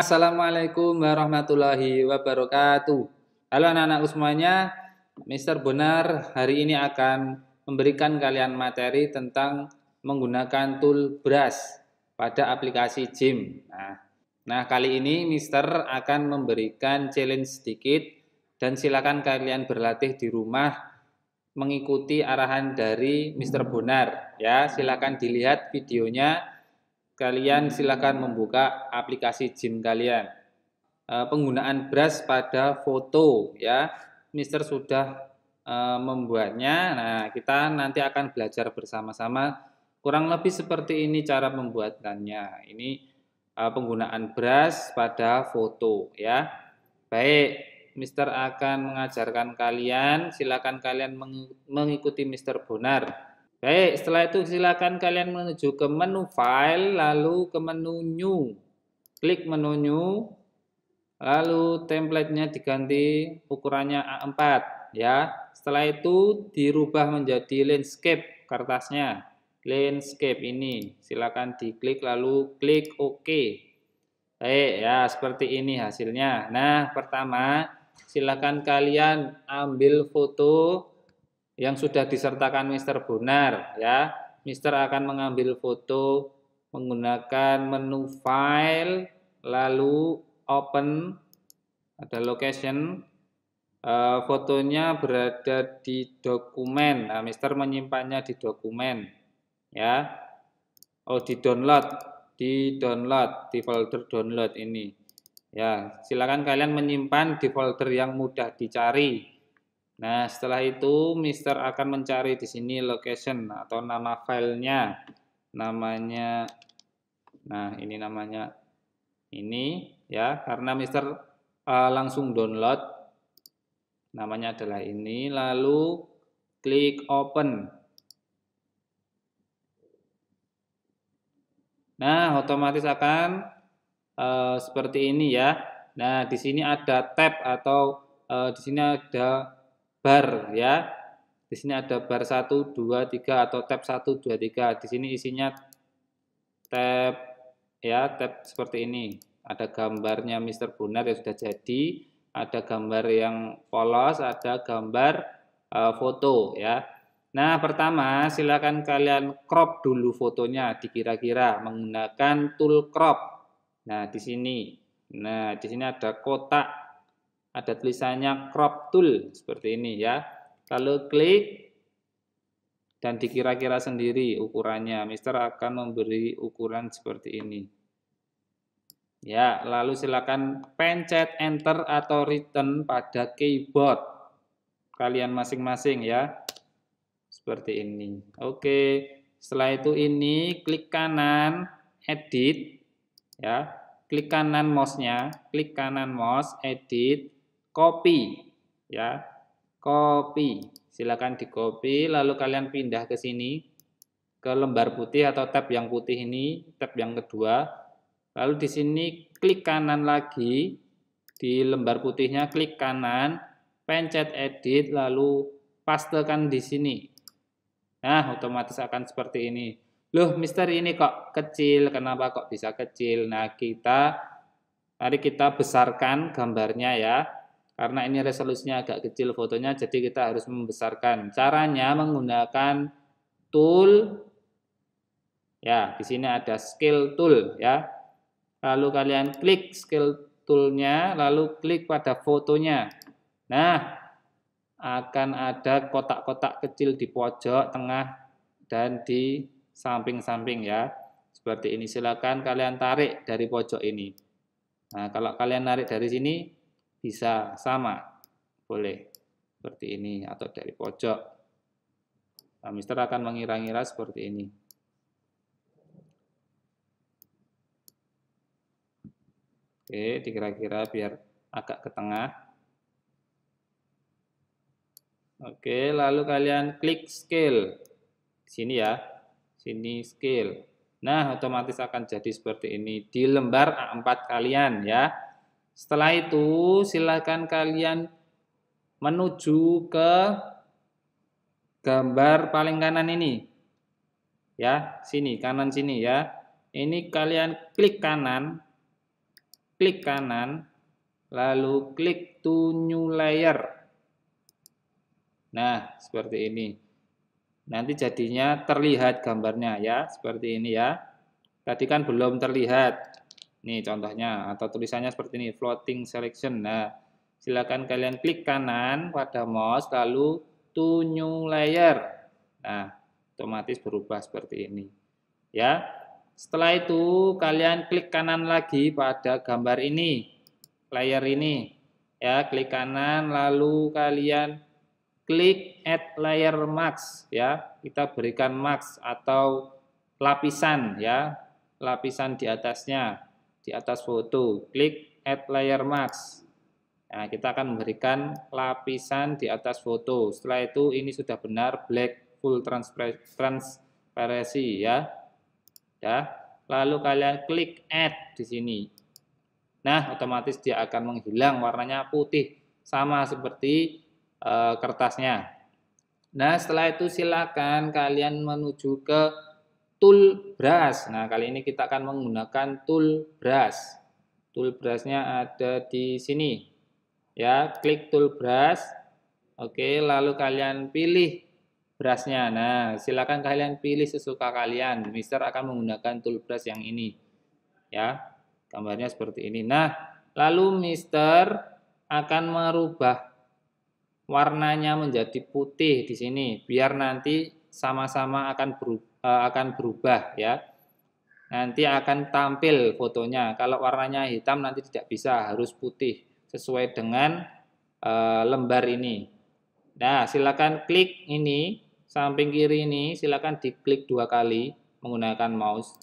Assalamualaikum warahmatullahi wabarakatuh. Halo anak-anak semuanya, Mister Bonar hari ini akan memberikan kalian materi tentang menggunakan tool brush pada aplikasi gym. Nah, nah kali ini Mister akan memberikan challenge sedikit dan silakan kalian berlatih di rumah mengikuti arahan dari Mister Bonar ya. Silakan dilihat videonya Kalian silakan membuka aplikasi Gym kalian. E, penggunaan brush pada foto ya. Mister sudah e, membuatnya. Nah, kita nanti akan belajar bersama-sama kurang lebih seperti ini cara membuatannya. Ini e, penggunaan brush pada foto ya. Baik, Mister akan mengajarkan kalian. Silakan kalian mengikuti Mister Bonar Baik, setelah itu silakan kalian menuju ke menu file, lalu ke menu new. Klik menu new, lalu templatenya diganti ukurannya A4 ya. Setelah itu dirubah menjadi landscape kertasnya. Landscape ini silakan diklik lalu klik OK. Baik ya, seperti ini hasilnya. Nah, pertama silakan kalian ambil foto yang sudah disertakan Mister Bonar ya. Mister akan mengambil foto menggunakan menu file lalu open ada location e, fotonya berada di dokumen nah, Mister menyimpannya di dokumen ya oh di download di download di folder download ini ya silakan kalian menyimpan di folder yang mudah dicari Nah, setelah itu Mister akan mencari di sini location atau nama filenya. Namanya, nah ini namanya ini ya, karena Mister uh, langsung download. Namanya adalah ini, lalu klik open. Nah, otomatis akan uh, seperti ini ya. Nah, di sini ada tab atau uh, di sini ada bar ya. Di sini ada bar 1, 2, 3 atau tab 1, 2, 3. Di sini isinya tab ya, tab seperti ini. Ada gambarnya Mr. Bonar yang sudah jadi, ada gambar yang polos, ada gambar uh, foto ya. Nah, pertama silakan kalian crop dulu fotonya dikira-kira menggunakan tool crop. Nah, di sini. Nah, di sini ada kotak ada tulisannya crop tool seperti ini ya. Lalu klik dan dikira-kira sendiri ukurannya. Mister akan memberi ukuran seperti ini. Ya, lalu silakan pencet enter atau return pada keyboard kalian masing-masing ya. Seperti ini. Oke. Setelah itu ini klik kanan edit ya. Klik kanan mouse-nya, klik kanan mouse edit kopi ya kopi silakan dikopi lalu kalian pindah ke sini ke lembar putih atau tab yang putih ini tab yang kedua lalu di sini klik kanan lagi di lembar putihnya klik kanan pencet edit lalu pastekan di sini nah otomatis akan seperti ini loh mister ini kok kecil kenapa kok bisa kecil nah kita mari kita besarkan gambarnya ya karena ini resolusinya agak kecil fotonya, jadi kita harus membesarkan. Caranya menggunakan tool, ya di sini ada scale tool ya. Lalu kalian klik scale toolnya, lalu klik pada fotonya. Nah, akan ada kotak-kotak kecil di pojok, tengah, dan di samping-samping ya. Seperti ini, silakan kalian tarik dari pojok ini. Nah, kalau kalian narik dari sini, bisa sama boleh seperti ini atau dari pojok nah, mister akan mengira-ngira seperti ini oke dikira-kira biar agak ke tengah oke lalu kalian klik scale sini ya sini scale nah otomatis akan jadi seperti ini di lembar A4 kalian ya setelah itu, silakan kalian menuju ke gambar paling kanan ini. Ya, sini, kanan sini ya. Ini kalian klik kanan, klik kanan, lalu klik to new layer. Nah, seperti ini. Nanti jadinya terlihat gambarnya ya, seperti ini ya. Tadi kan belum terlihat. Ini contohnya atau tulisannya seperti ini floating selection. Nah, silakan kalian klik kanan pada mouse lalu to new layer. Nah, otomatis berubah seperti ini. Ya. Setelah itu kalian klik kanan lagi pada gambar ini, layer ini. Ya, klik kanan lalu kalian klik add layer max ya. Kita berikan max atau lapisan ya, lapisan di atasnya di atas foto. Klik add layer mask. Nah, kita akan memberikan lapisan di atas foto. Setelah itu ini sudah benar black full transparency ya. Ya. Lalu kalian klik add di sini. Nah, otomatis dia akan menghilang warnanya putih sama seperti e, kertasnya. Nah, setelah itu silakan kalian menuju ke Tool brush. Nah, kali ini kita akan menggunakan tool beras. Tool berasnya ada di sini. Ya, klik tool brush. Oke, lalu kalian pilih berasnya. Nah, silakan kalian pilih sesuka kalian. Mister akan menggunakan tool brush yang ini. Ya, gambarnya seperti ini. Nah, lalu Mister akan merubah warnanya menjadi putih di sini biar nanti sama-sama akan berubah, eh, akan berubah ya. Nanti akan tampil fotonya. Kalau warnanya hitam nanti tidak bisa, harus putih sesuai dengan eh, lembar ini. Nah, silakan klik ini samping kiri ini, silakan diklik dua kali menggunakan mouse.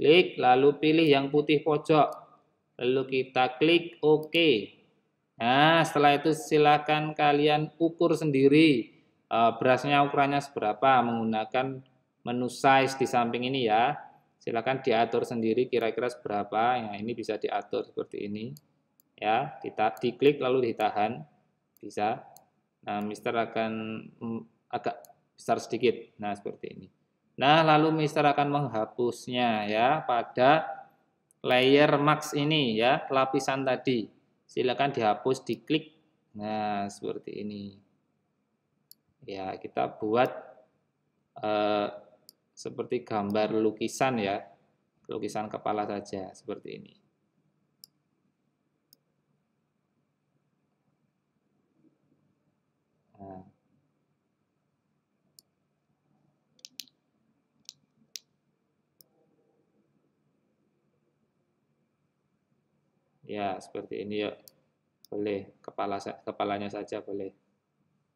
Klik lalu pilih yang putih pojok. Lalu kita klik OK. Nah, setelah itu silakan kalian ukur sendiri Eh, berasnya ukurannya seberapa menggunakan menu size di samping ini ya. Silakan diatur sendiri kira-kira seberapa. Ya, ini bisa diatur seperti ini. Ya, kita diklik lalu ditahan bisa. Nah, Mister akan agak besar sedikit. Nah, seperti ini. Nah, lalu Mister akan menghapusnya ya pada layer max ini ya, lapisan tadi. Silakan dihapus, diklik. Nah, seperti ini ya kita buat eh, seperti gambar lukisan ya lukisan kepala saja seperti ini nah. ya seperti ini ya boleh kepala kepalanya saja boleh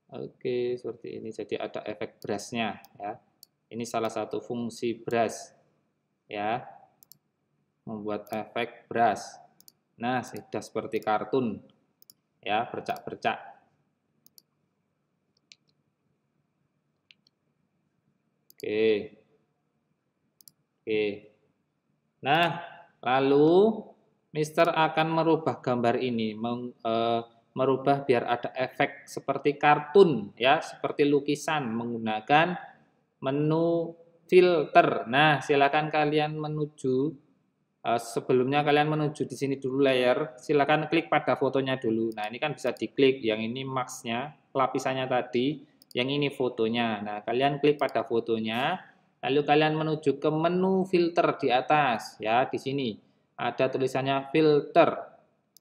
Oke, seperti ini. Jadi ada efek brush-nya ya. Ini salah satu fungsi brush ya. Membuat efek brush. Nah, sudah seperti kartun ya, bercak-bercak. Oke. Oke. Nah, lalu Mister akan merubah gambar ini meng, eh, merubah biar ada efek seperti kartun ya, seperti lukisan menggunakan menu filter. Nah, silakan kalian menuju eh, sebelumnya kalian menuju di sini dulu layer, silakan klik pada fotonya dulu. Nah, ini kan bisa diklik, yang ini maxnya, lapisannya tadi, yang ini fotonya. Nah, kalian klik pada fotonya, lalu kalian menuju ke menu filter di atas, ya, di sini. Ada tulisannya filter.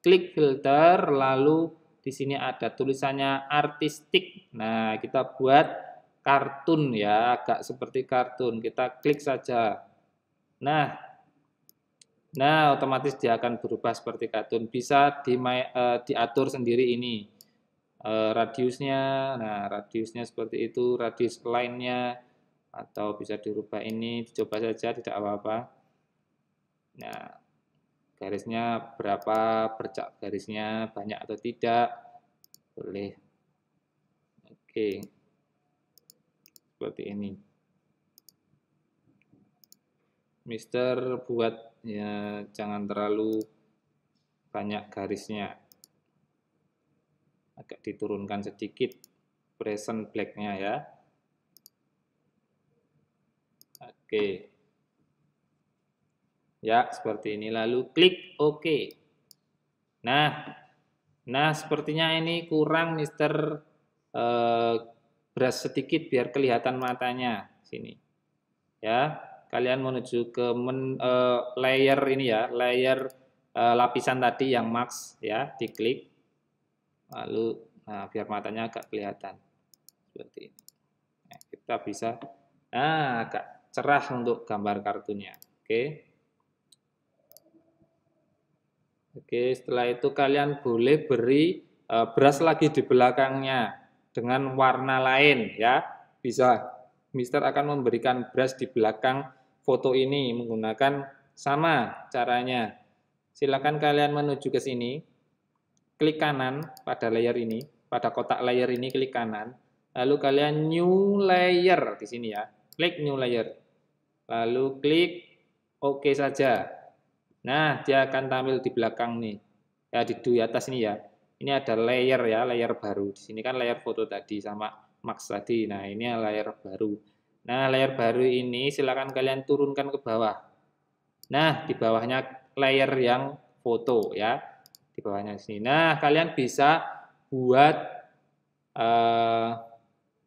Klik filter, lalu di sini ada tulisannya artistik. Nah, kita buat kartun ya, agak seperti kartun. Kita klik saja. Nah, nah otomatis dia akan berubah seperti kartun. Bisa di, uh, e, diatur sendiri ini. Uh, radiusnya, nah radiusnya seperti itu, radius lainnya atau bisa dirubah ini, dicoba saja tidak apa-apa. Nah, garisnya berapa bercak garisnya banyak atau tidak boleh oke seperti ini Mister buat ya jangan terlalu banyak garisnya agak diturunkan sedikit present blacknya ya oke Ya, seperti ini. Lalu klik OK. Nah, nah sepertinya ini kurang Mister eh, beras sedikit biar kelihatan matanya sini. Ya, kalian menuju ke men, eh, layer ini ya, layer eh, lapisan tadi yang max ya, diklik. Lalu nah biar matanya agak kelihatan seperti ini. Nah, kita bisa nah agak cerah untuk gambar kartunya. Oke. Okay. Oke, setelah itu kalian boleh beri uh, beras lagi di belakangnya dengan warna lain ya. Bisa. Mister akan memberikan beras di belakang foto ini menggunakan sama caranya. Silakan kalian menuju ke sini. Klik kanan pada layer ini, pada kotak layer ini klik kanan. Lalu kalian new layer di sini ya. Klik new layer. Lalu klik oke OK saja. Nah, dia akan tampil di belakang nih. Ya, di, di atas ini ya. Ini ada layer ya, layer baru. Di sini kan layer foto tadi sama max tadi. Nah, ini layer baru. Nah, layer baru ini silakan kalian turunkan ke bawah. Nah, di bawahnya layer yang foto ya. Di bawahnya sini. Nah, kalian bisa buat uh,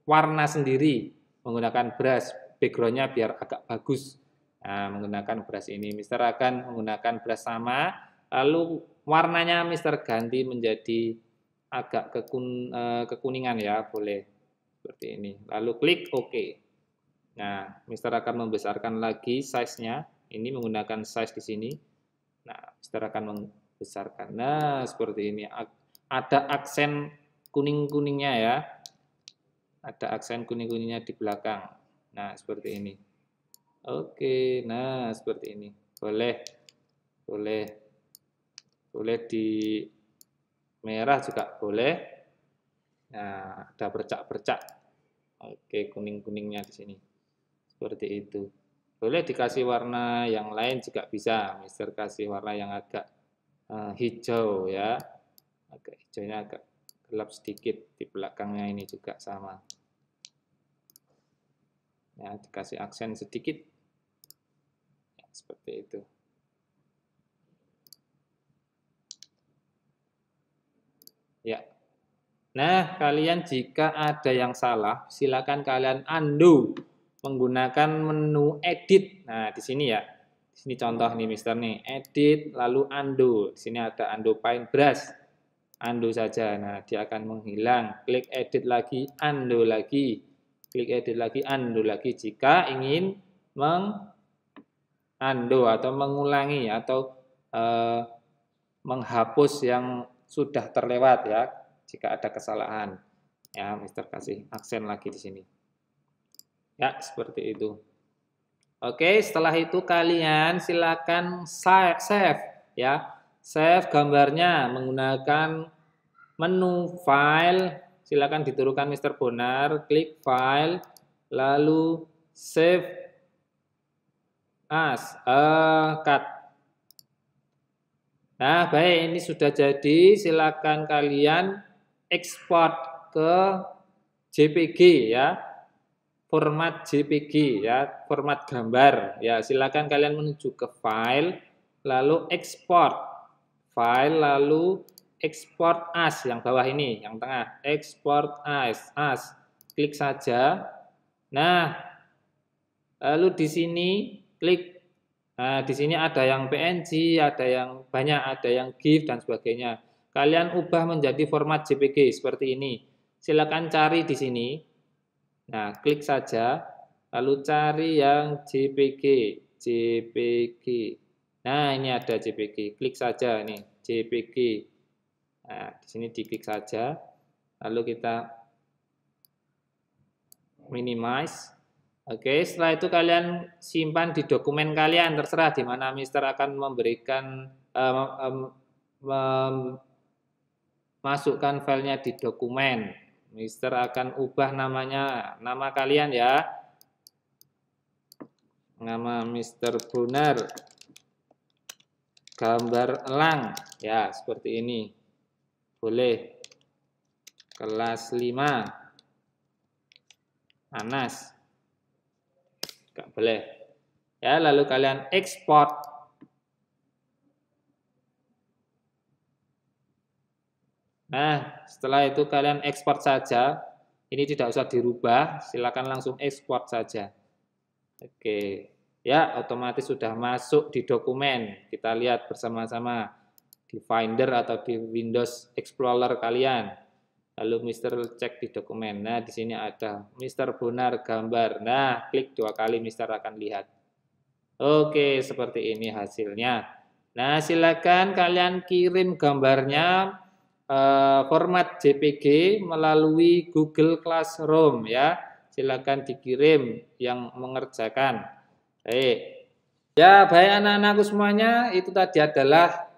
warna sendiri menggunakan brush. Backgroundnya biar agak bagus Nah, menggunakan brush ini. Mister akan menggunakan brush sama, lalu warnanya Mister ganti menjadi agak kekun, eh, kekuningan ya, boleh seperti ini. Lalu klik OK. Nah, Mister akan membesarkan lagi size-nya. Ini menggunakan size di sini. Nah, Mister akan membesarkan. Nah, seperti ini. Ada aksen kuning-kuningnya ya. Ada aksen kuning-kuningnya di belakang. Nah, seperti ini. Oke, nah seperti ini. Boleh, boleh, boleh di merah juga boleh. Nah, ada bercak-bercak. Oke, kuning-kuningnya di sini. Seperti itu. Boleh dikasih warna yang lain juga bisa. Mister kasih warna yang agak uh, hijau ya. Agak hijaunya agak gelap sedikit di belakangnya ini juga sama ya dikasih aksen sedikit ya, seperti itu ya nah kalian jika ada yang salah silakan kalian undo menggunakan menu edit nah di sini ya di sini contoh nih mister nih edit lalu undo di sini ada undo paint brush undo saja nah dia akan menghilang klik edit lagi undo lagi klik edit lagi undo lagi jika ingin meng undo atau mengulangi atau e, menghapus yang sudah terlewat ya jika ada kesalahan ya Mister kasih aksen lagi di sini ya seperti itu oke setelah itu kalian silakan save ya save gambarnya menggunakan menu file silakan diturunkan Mr. Bonar, klik file, lalu save as, uh, cut. Nah, baik, ini sudah jadi, silakan kalian export ke JPG ya, format JPG ya, format gambar ya, silakan kalian menuju ke file, lalu export file, lalu export as yang bawah ini, yang tengah, export as, as. Klik saja. Nah, lalu di sini klik. Nah, di sini ada yang PNG, ada yang banyak, ada yang GIF dan sebagainya. Kalian ubah menjadi format JPG seperti ini. Silakan cari di sini. Nah, klik saja. Lalu cari yang JPG, JPG. Nah, ini ada JPG. Klik saja nih, JPG. Nah, di sini diklik saja. Lalu kita minimize. Oke, setelah itu kalian simpan di dokumen kalian terserah di mana Mister akan memberikan um, eh, um, memasukkan filenya di dokumen. Mister akan ubah namanya, nama kalian ya. Nama Mister Brunner. Gambar elang ya, seperti ini. Boleh. Kelas 5. Anas. Enggak boleh. Ya, lalu kalian ekspor. Nah, setelah itu kalian ekspor saja. Ini tidak usah dirubah, silakan langsung ekspor saja. Oke. Ya, otomatis sudah masuk di dokumen. Kita lihat bersama-sama di Finder atau di Windows Explorer kalian. Lalu Mister cek di dokumen. Nah, di sini ada Mister Bonar gambar. Nah, klik dua kali Mister akan lihat. Oke, seperti ini hasilnya. Nah, silakan kalian kirim gambarnya eh, format JPG melalui Google Classroom ya. Silakan dikirim yang mengerjakan. Baik. Ya, baik anak-anakku semuanya, itu tadi adalah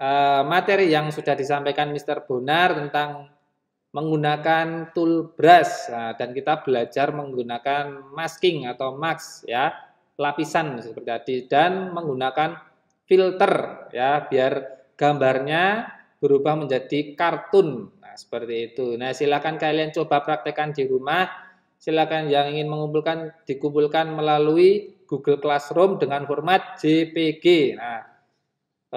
Eh, materi yang sudah disampaikan Mr. Bonar tentang menggunakan tool brush nah, dan kita belajar menggunakan masking atau max ya lapisan seperti tadi dan menggunakan filter ya biar gambarnya berubah menjadi kartun nah, seperti itu nah silakan kalian coba praktekkan di rumah Silakan yang ingin mengumpulkan dikumpulkan melalui Google Classroom dengan format JPG nah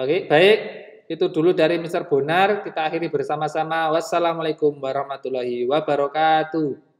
oke okay, baik itu dulu dari Mr. Bonar. Kita akhiri bersama-sama. Wassalamualaikum warahmatullahi wabarakatuh.